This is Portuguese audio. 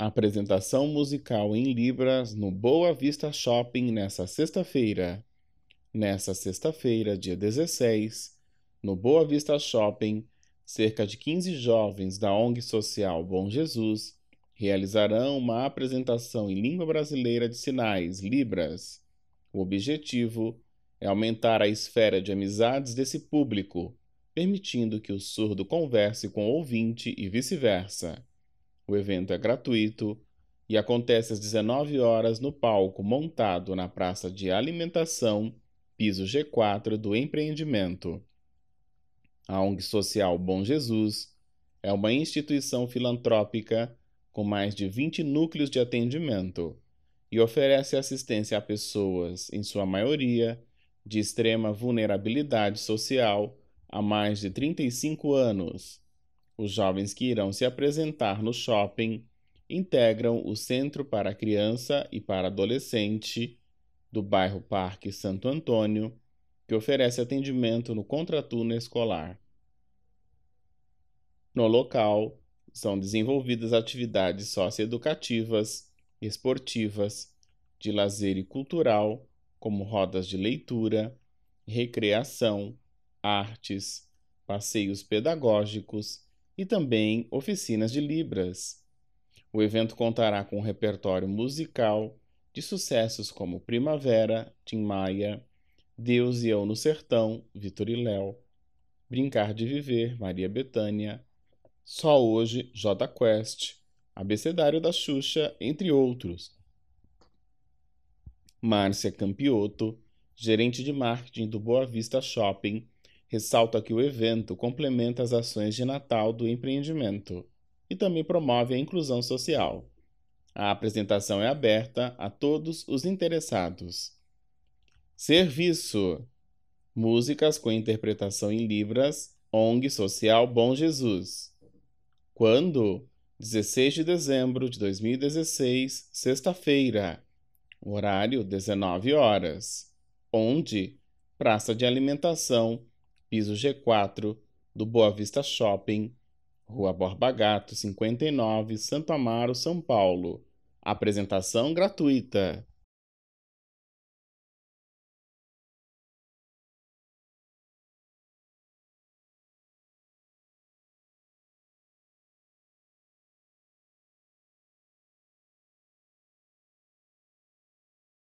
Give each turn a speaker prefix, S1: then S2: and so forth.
S1: Apresentação musical em Libras no Boa Vista Shopping nesta sexta-feira. Nesta sexta-feira, dia 16, no Boa Vista Shopping, cerca de 15 jovens da ONG Social Bom Jesus realizarão uma apresentação em língua brasileira de sinais, Libras. O objetivo é aumentar a esfera de amizades desse público, permitindo que o surdo converse com o ouvinte e vice-versa. O evento é gratuito e acontece às 19 horas no palco montado na Praça de Alimentação, piso G4 do empreendimento. A ONG Social Bom Jesus é uma instituição filantrópica com mais de 20 núcleos de atendimento e oferece assistência a pessoas, em sua maioria, de extrema vulnerabilidade social há mais de 35 anos os jovens que irão se apresentar no shopping integram o Centro para Criança e para Adolescente do bairro Parque Santo Antônio, que oferece atendimento no contraturno escolar. No local, são desenvolvidas atividades socioeducativas, esportivas, de lazer e cultural, como rodas de leitura, recreação, artes, passeios pedagógicos e também oficinas de Libras. O evento contará com um repertório musical de sucessos como Primavera, Tim Maia, Deus e Eu no Sertão, Vitor e Léo, Brincar de Viver, Maria Bethânia, Só Hoje, J Quest, Abecedário da Xuxa, entre outros. Márcia Campioto, gerente de marketing do Boa Vista Shopping, ressalta que o evento complementa as ações de Natal do empreendimento e também promove a inclusão social. A apresentação é aberta a todos os interessados. Serviço: Músicas com interpretação em Libras, ONG Social Bom Jesus. Quando? 16 de dezembro de 2016, sexta-feira. Horário 19 horas. Onde? Praça de Alimentação, piso G4 do Boa Vista Shopping, Rua Borba Gato, 59, Santo Amaro, São Paulo. Apresentação gratuita.